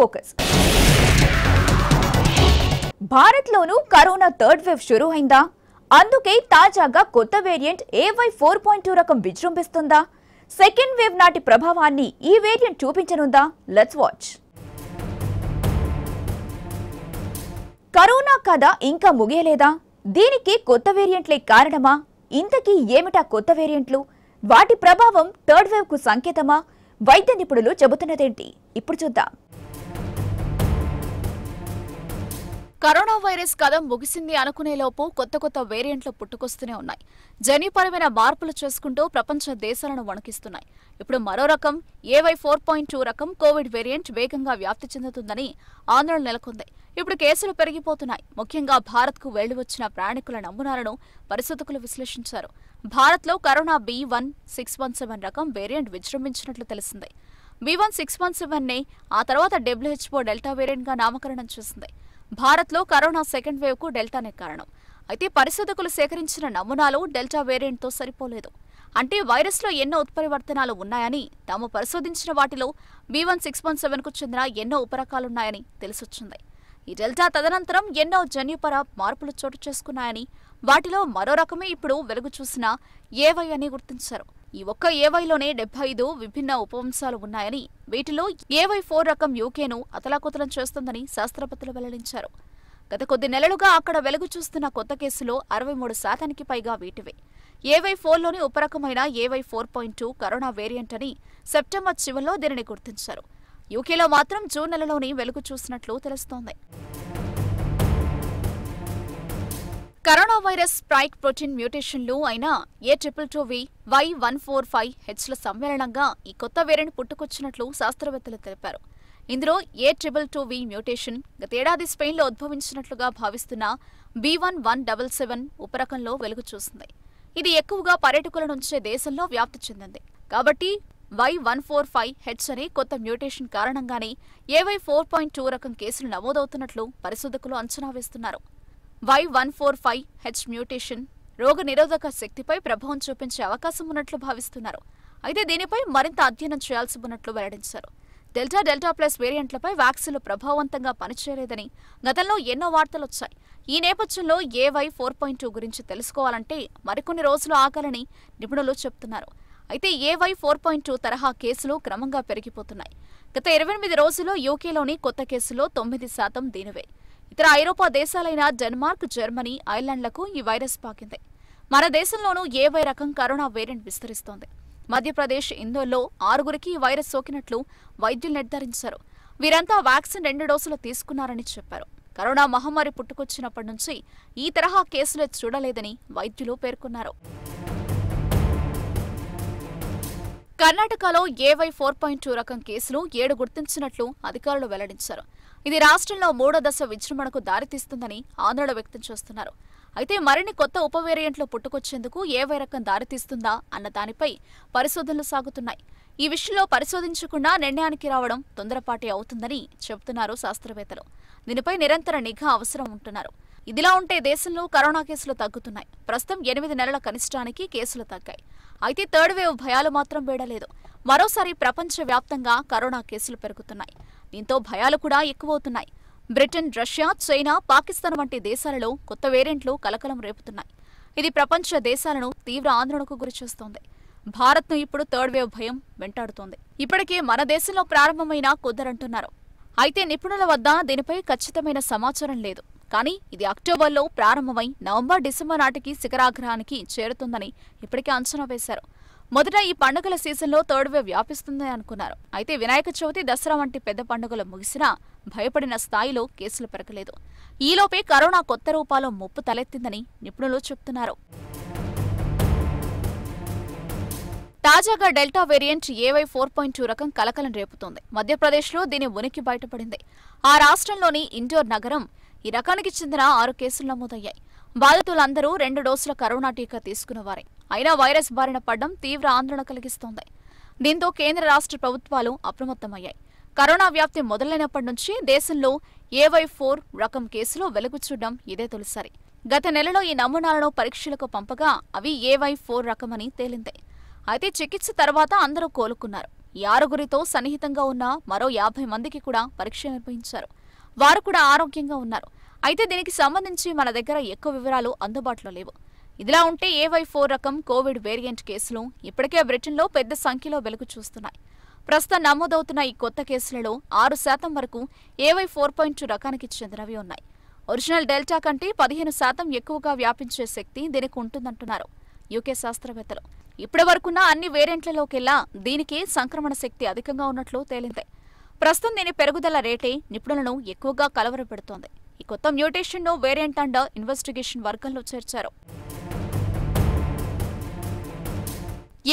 focus లోను corona third wave షురూ అయిందా అందుకే తాజాగా కొత్త variant AY four point two రకం విజృంభిస్తుందా సెకండ్ వేవ్ నాటి ప్రభావాన్ని ఈ వేరియంట్ చూపించనుందా లెట్స్ వాచ్ కరోనా కథ ఇంకా ముగియలేదా దీనికి కొత్త వేరియంట్లే కారణమా ఇంతకీ ఏమిటా కొత్త వేరియంట్లు వాటి ప్రభావం థర్డ్ వేవ్ కు సంకేతమా వైద్య నిపుణులు చెబుతున్నదేంటి ఇప్పుడు చూద్దాం కరోనా వైరస్ కథం ముగిసింది అనుకునేలోపు కొత్త కొత్త వేరియంట్లు పుట్టుకొస్తూనే ఉన్నాయి జన్యుపరమైన మార్పులు చేసుకుంటూ ప్రపంచ దేశాలను వణికిస్తున్నాయి ఇప్పుడు మరో రకం ఏవై ఫోర్ పాయింట్ టూ రకం కోవిడ్ వేరియంట్ వేగంగా వ్యాప్తి చెందుతుందని ఆందోళన నెలకొంది ఇప్పుడు కేసులు పెరిగిపోతున్నాయి ముఖ్యంగా భారత్కు వచ్చిన ప్రయాణికుల నమూనాలను పరిశోధకులు విశ్లేషించారు భారత్లో corona B one six one seven రకం వేరియంట్ విజృంభించినట్లు తెలిసింది బి వన్ సిక్స్ వన్ సెవెన్నే ఆ తర్వాత డబ్ల్యూహెచ్ఓ డెల్టా వేరియంట్గా నామకరణం చేసింది భారత్లో కరోనా సెకండ్ వేవ్కు డెల్టానే కారణం అయితే పరిశోధకులు సేకరించిన నమూనాలు డెల్టా వేరియంట్తో సరిపోలేదు అంటే వైరస్లో ఎన్నో ఉత్పరివర్తనాలు ఉన్నాయని తాము పరిశోధించిన వాటిలో బీ వన్ సిక్స్ వన్ సెవెన్కు చెందిన ఎన్నో ఉపరకాలున్నాయని తెలిసొచ్చింది ఈ డెల్టా తదనంతరం ఎన్నో జన్యుపర మార్పులు చోటు చేసుకున్నాయని వాటిలో మరో రకమే ఇప్పుడు వెలుగు చూసిన ఏవై అని గుర్తించారు ఈ ఒక్క ఏవైలోనే డెబ్బై ఐదు విభిన్న ఉపవంశాలు ఉన్నాయని వీటిలో ఏవై ఫోర్ రకం యూకేను అతలాకుతలం చేస్తుందని శాస్త్రపతులు వెల్లడించారు గత కొద్ది నెలలుగా అక్కడ వెలుగు చూస్తున్న కొత్త కేసులో అరవై మూడు శాతానికి పైగా వీటివే ఏవై ఫోర్లోని ఉపరకమైన AY four point two corona variant అని సెప్టెంబర్ చివరిలో దీనిని గుర్తించారు యూకేలో మాత్రం జూన్ నెలలోనే వెలుగు చూసినట్లు తెలుస్తోంది కరోనా వైరస్ స్ప్రైక్ ప్రోటీన్ మ్యూటేషన్లు అయిన A triple two V Y one four five హెచ్ల సమ్మేళనంగా ఈ కొత్త వేరియంట్ పుట్టుకొచ్చినట్లు శాస్త్రవేత్తలు తెలిపారు ఇందులో A triple two V mutation గతేడాది స్పెయిన్లో ఉద్భవించినట్లుగా భావిస్తున్న B one one double seven ఉపరకంలో వెలుగు చూసింది ఇది ఎక్కువగా పర్యటకుల నుంచే దేశంలో వ్యాప్తి చెందింది కాబట్టి Y one four five H అనే కొత్త మ్యూటేషన్ కారణంగానే ఏవై ఫోర్ పాయింట్ టూ రకం కేసులు నమోదవుతున్నట్లు పరిశోధకులు అంచనా వేస్తున్నారు Y one four five H mutation రోగ నిరోధక శక్తిపై ప్రభావం చూపించే అవకాశం ఉన్నట్లు భావిస్తున్నారు అయితే దీనిపై మరింత అధ్యయనం చేయాల్సి ఉన్నట్లు వెల్లడించారు డెల్టా డెల్టా ప్లస్ వేరియంట్లపై వ్యాక్సిన్లు ప్రభావవంతంగా పనిచేయలేదని గతంలో ఎన్నో వార్తలు వచ్చాయి ఈ నేపథ్యంలో ఏవై ఫోర్ పాయింట్ టూ గురించి తెలుసుకోవాలంటే మరికొన్ని రోజులు ఆగాలని నిపుణులు చెబుతున్నారు అయితే ఏవై ఫోర్ పాయింట్ టూ తరహా కేసులు క్రమంగా పెరిగిపోతున్నాయి గత ఇరవై ఎనిమిది రోజుల్లో యూకేలోని కొత్త కేసులో తొమ్మిది శాతం దీనివే ఇతర ఐరోపా దేశాలైన డెన్మార్క్ జర్మనీ ఐర్లాండ్లకు ఈ వైరస్ పాకింది మన దేశంలోనూ ఏవై రకం కరోనా వేరియంట్ విస్తరిస్తోంది మధ్యప్రదేశ్ ఇందోర్లో ఆరుగురికి ఈ వైరస్ సోకినట్లు వైద్యులు నిర్ధారించారు వీరంతా వ్యాక్సిన్ రెండు డోసులు తీసుకున్నారని చెప్పారు కరోనా మహమ్మారి పుట్టుకొచ్చినప్పటి నుంచి ఈ తరహా కేసులు చూడలేదని వైద్యులు పేర్కొన్నారు కర్ణాటకలో ఏవై ఫోర్ పాయింట్ టూ రకం కేసులు ఏడు గుర్తించినట్లు అధికారులు వెల్లడించారు ఇది రాష్ట్రంలో మూడో దశ విజృంభణకు దారితీస్తుందని ఆందోళన వ్యక్తం చేస్తున్నారు అయితే మరిన్ని కొత్త ఉప వేరియంట్లు పుట్టుకొచ్చేందుకు ఏ వైరకం దారితీస్తుందా అన్న దానిపై పరిశోధనలు సాగుతున్నాయి ఈ విషయంలో పరిశోధించకుండా నిర్ణయానికి రావడం తొందరపాటి అవుతుందని చెబుతున్నారు శాస్త్రవేత్తలు దీనిపై నిరంతర నిఘా అవసరం ఉంటున్నారు ఇదిలా ఉంటే దేశంలో కరోనా కేసులు తగ్గుతున్నాయి ప్రస్తుతం ఎనిమిది నెలల కనిష్టానికి కేసులు తగ్గాయి అయితే థర్డ్ వేవ్ భయాలు మాత్రం వేడలేదు మరోసారి ప్రపంచవ్యాప్తంగా కరోనా కేసులు పెరుగుతున్నాయి దీంతో భయాలు కూడా ఎక్కువవుతున్నాయి బ్రిటన్ రష్యా చైనా పాకిస్తాన్ వంటి దేశాలలో కొత్త వేరియంట్లు కలకలం రేపుతున్నాయి ఇది ప్రపంచ దేశాలను తీవ్ర ఆందోళనకు గురిచేస్తోంది భారత్ను ఇప్పుడు థర్డ్ వేవ్ భయం వెంటాడుతోంది ఇప్పటికే మన దేశంలో ప్రారంభమైన కొద్దరంటున్నారు అయితే నిపుణుల వద్ద దీనిపై ఖచ్చితమైన సమాచారం లేదు కానీ ఇది అక్టోబర్లో ప్రారంభమై నవంబర్ డిసెంబర్ నాటికి శిఖరాగ్రహానికి చేరుతుందని ఇప్పటికే అంచనా వేశారు మొదట ఈ పండుగల సీజన్లో థర్డ్ వేవ్ వ్యాపిస్తుందని అనుకున్నారు అయితే వినాయక చవితి దసరా వంటి పెద్ద పండుగలు ముగిసినా భయపడిన స్థాయిలో కేసులు పెరగలేదు ఈలోపే కరోనా కొత్త రూపాల్లో ముప్పు తలెత్తిందని నిపుణులు చెబుతున్నారు తాజాగా delta variant AY four point two రకం కలకలం రేపుతోంది మధ్యప్రదేశ్లో దీని ఉనికి బయటపడింది ఆ రాష్ట్రంలోని ఇండోర్ నగరం ఈ రకానికి చెందిన ఆరు కేసులు నమోదయ్యాయి బాధితులందరూ రెండు డోసుల కరోనా టీకా తీసుకున్నవారే అయినా వైరస్ బారిన పడడం తీవ్ర ఆందోళన కలిగిస్తోంది దీంతో కేంద్ర రాష్ట్ర ప్రభుత్వాలు అప్రమత్తమయ్యాయి కరోనా వ్యాప్తి మొదలైనప్పటి నుంచి దేశంలో ఏవై ఫోర్ రకం కేసులు వెలుగు చూడడం ఇదే తొలిసారి గత నెలలో ఈ నమూనాలను పరీక్షలకు పంపగా అవి ఏవై ఫోర్ రకమని తేలింది అయితే చికిత్స తర్వాత అందరూ కోలుకున్నారు ఈ ఆరుగురితో సన్నిహితంగా ఉన్న మరో యాభై మందికి కూడా పరీక్ష నిర్వహించారు వారు కూడా ఆరోగ్యంగా ఉన్నారు అయితే దీనికి సంబంధించి మన దగ్గర ఎక్కువ వివరాలు అందుబాటులో లేవు ఇదిలా ఉంటే ఏవై ఫోర్ రకం కోవిడ్ వేరియంట్ కేసులు ఇప్పటికే బ్రిటన్లో పెద్ద సంఖ్యలో వెలుగు చూస్తున్నాయి ప్రస్తుతం నమోదవుతున్న ఈ కొత్త కేసులలో ఆరు శాతం వరకు ఏవై ఫోర్ పాయింట్ రకానికి చెందినవి ఉన్నాయి ఒరిజినల్ డెల్టా కంటే పదిహేను శాతం ఎక్కువగా వ్యాపించే శక్తి దీనికి ఉంటుందంటున్నారు యూకే శాస్త్రవేత్తలు ఇప్పటి వరకున్న అన్ని వేరియంట్లలోకెల్లా దీనికి సంక్రమణ శక్తి అధికంగా ఉన్నట్లు తేలింది ప్రస్తుతం దీని పెరుగుదల రేటే నిపుణులను ఎక్కువగా కలవరపెడుతోంది ఈ కొత్త మ్యూటేషన్ను వేరియంట్ అండ్ ఇన్వెస్టిగేషన్ వర్గంలో చేర్చారు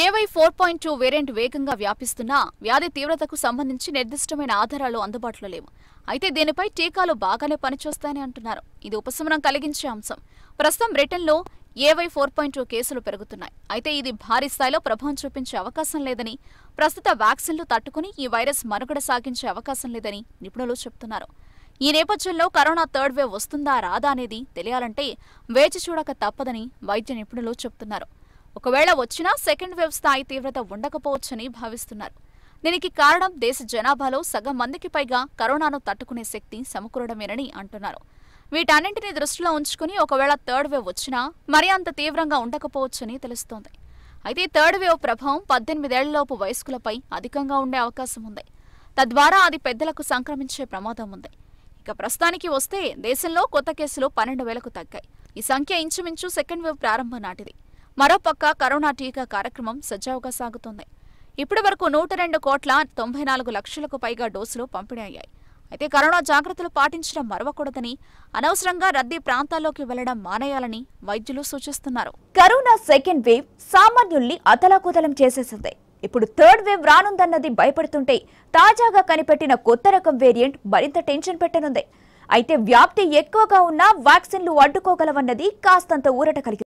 AY four point two variant వేగంగా వ్యాపిస్తున్నా వ్యాధి తీవ్రతకు సంబంధించి నిర్దిష్టమైన ఆధారాలు అందుబాటులో లేవు అయితే దీనిపై టీకాలు బాగానే పనిచేస్తాయని అంటున్నారు ఇది ఉపశమనం కలిగించే అంశం ప్రస్తుతం బ్రిటన్లో ఏవై ఫోర్ పాయింట్ టూ కేసులు పెరుగుతున్నాయి అయితే ఇది భారీ స్థాయిలో ప్రభావం చూపించే అవకాశం లేదని ప్రస్తుత వ్యాక్సిన్లు తట్టుకుని ఈ వైరస్ మనుగడ సాగించే అవకాశం లేదని నిపుణులు చెబుతున్నారు ఈ నేపథ్యంలో కరోనా థర్డ్ వేవ్ వస్తుందా రాదా అనేది తెలియాలంటే వేచి చూడక తప్పదని వైద్య నిపుణులు చెబుతున్నారు ఒకవేళ వచ్చినా సెకండ్ వేవ్ స్థాయి తీవ్రత ఉండకపోవచ్చని భావిస్తున్నారు దీనికి కారణం దేశ జనాభాలో సగం మందికి పైగా కరోనాను తట్టుకునే శక్తి సమకూరడమేనని అంటున్నారు వీటన్నింటినీ దృష్టిలో ఉంచుకుని ఒకవేళ థర్డ్ వేవ్ వచ్చినా మరి అంత తీవ్రంగా ఉండకపోవచ్చని తెలుస్తోంది అయితే థర్డ్ వేవ్ ప్రభావం పద్దెనిమిదేళ్లలోపు వయస్కులపై అధికంగా ఉండే అవకాశం ఉంది తద్వారా అది పెద్దలకు సంక్రమించే ప్రమాదం ఉంది ఇక ప్రస్తుతానికి వస్తే దేశంలో కొత్త కేసులు పన్నెండు వేలకు తగ్గాయి ఈ సంఖ్య ఇంచుమించు సెకండ్ వేవ్ ప్రారంభం నాటిది మరోపక్క కరోనా టీకా కార్యక్రమం సజావుగా సాగుతోంది ఇప్పటి వరకు నూట రెండు కోట్ల తొంభై నాలుగు లక్షలకు పైగా డోసులు పంపిణీ అయ్యాయి అయితే కరోనా జాగ్రత్తలు పాటించడం మరవకూడదని అనవసరంగా రద్దీ ప్రాంతాల్లోకి వెళ్లడం మానేయాలని వైద్యులు సూచిస్తున్నారు కరోనా సెకండ్ వేవ్ సామాన్యుల్ని అతలాకుతలం చేసేసింది ఇప్పుడు థర్డ్ వేవ్ రానుందన్నది భయపడుతుంటే తాజాగా కనిపెట్టిన కొత్త రకం వేరియంట్ మరింత టెన్షన్ పెట్టనుంది అయితే వ్యాప్తి ఎక్కువగా ఉన్న వ్యాక్సిన్లు అడ్డుకోగలవన్నది కాస్తంత ఊరట కలిగింది